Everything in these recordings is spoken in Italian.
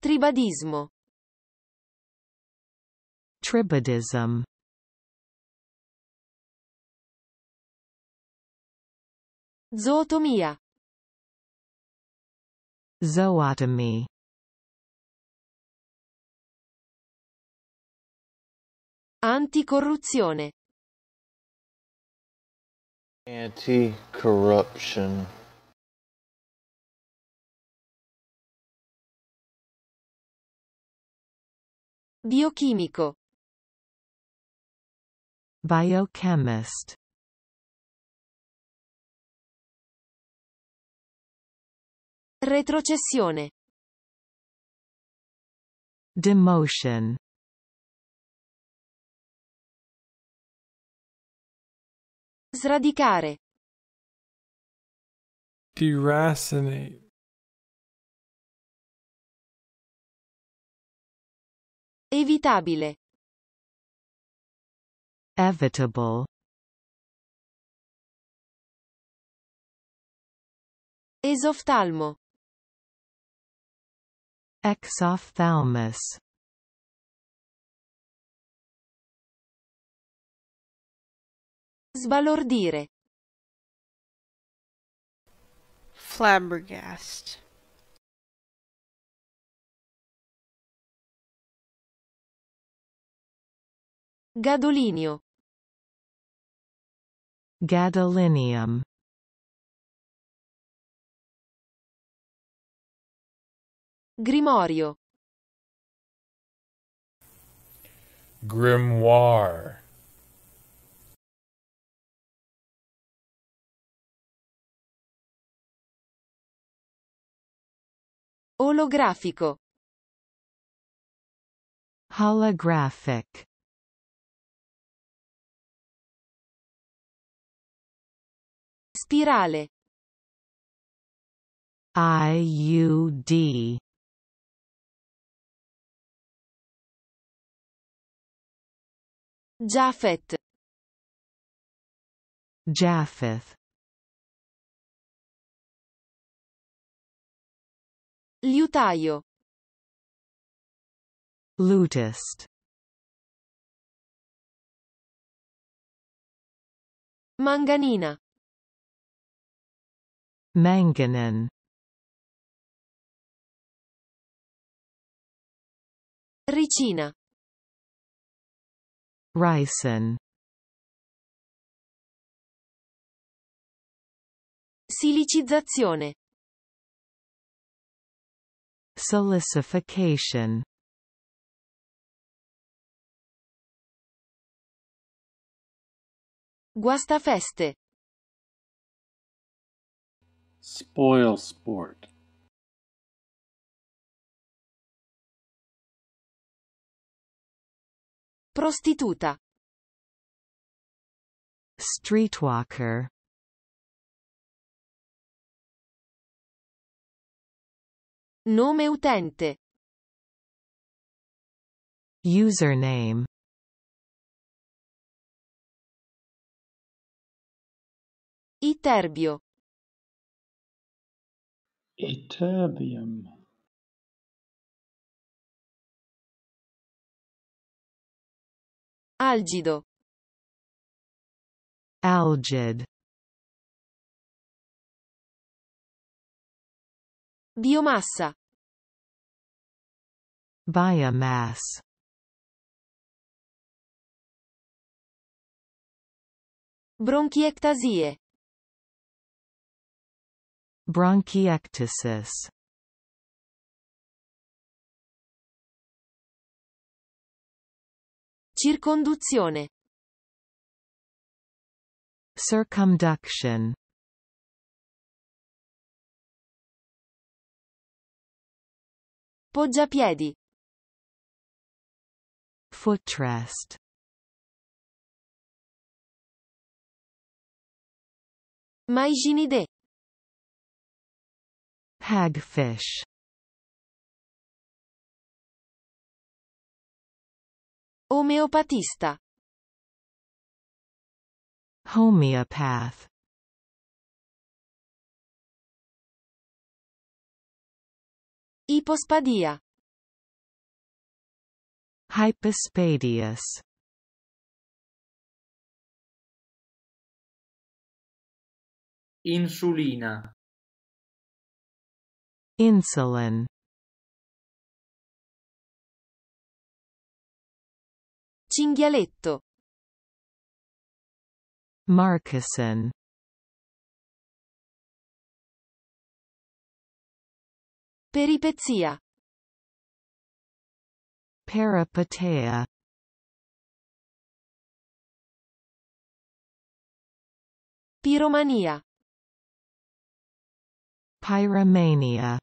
Tribadismo. Tribadism. Zootomia. Zootomy. Anticorruzione. anti Biochimico. Biochemist. Retrocessione. Demotion. Sradicare. Deracinate. Evitabile. Evitable. Esoftalmo. Exophthalmus. Sbalordire. Flabbergast. Gadolinio. Gadolinium. Grimorio. Grimoire. Olografico. Holographic. Spirale. IUD. Japheth. Japheth. Liutaio. Lutist. Manganina. Manganin Ricina Ricin Silicizzazione Solidification Guastafeste Spoil sport Prostituta Streetwalker Nome utente Username Iterbio Ytterbium Algido Alged Biomassa Biomass Bronchiectasie Bronchiectasis Circonduzione Circumduction Poggiapiedi Footrest Maigini Hagfish Omeopatista Homeopath Hypospadia Hypospadias Insulina Insulin Cinghialetto Marcusin Peripezia peripatea Piromania Pyromania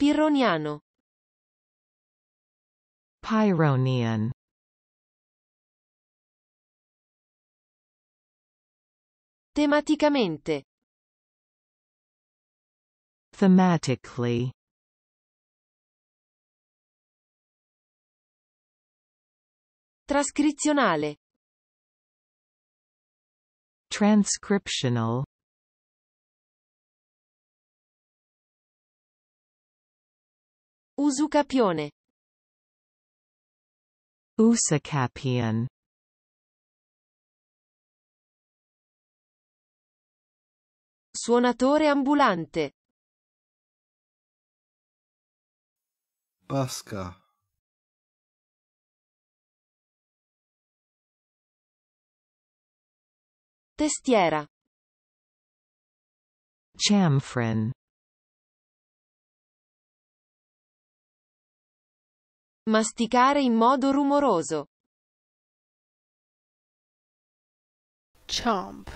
Pironiano. Pyronian. Tematicamente. Thematically. Trascrizionale. Transcriptional. Usucapione. Usucapian. Suonatore ambulante. Basca. Testiera. Chamfrin. Masticare in modo rumoroso. Chomp.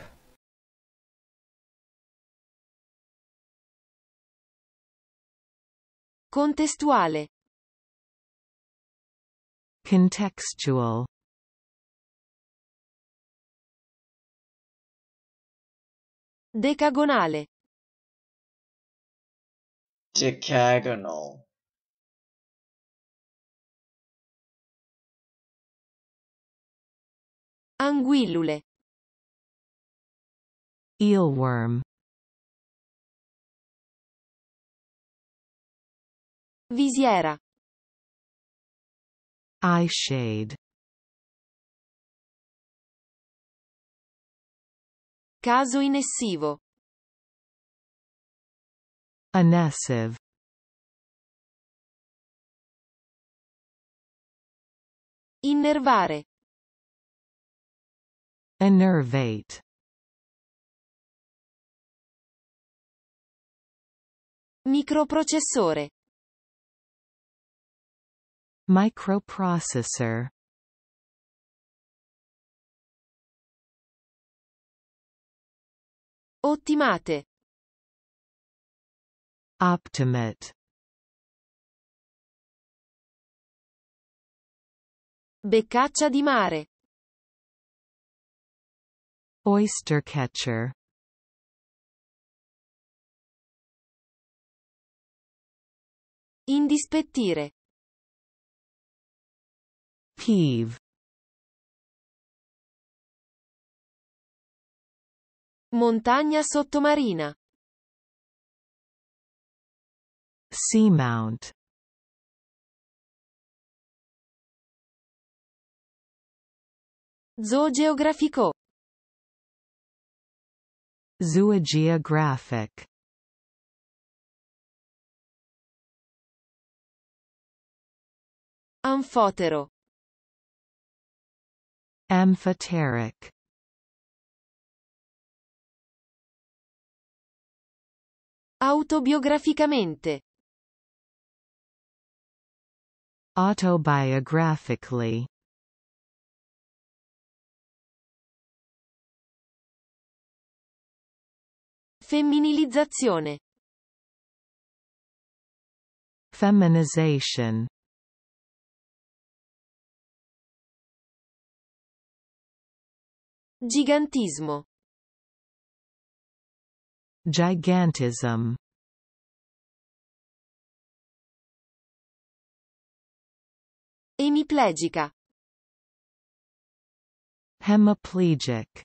Contestuale. Contextual. Decagonale. Decagonal. Anguillule. Eelworm. Visiera. Eye shade. Caso inessivo. Annessive. Innervare. Enervate Microprocessore Microprocessor Ottimate Optimate Beccaccia di mare Oyster Oystercatcher Indispettire. Peeve. Montagna sottomarina. Seamount. Zoogeografico. Zoogeographic Amfotero Amphoteric Autobiograficamente Autobiographically Femminilizzazione. Feminization. Gigantismo. Gigantism. Emiplegica. Hemiplegic.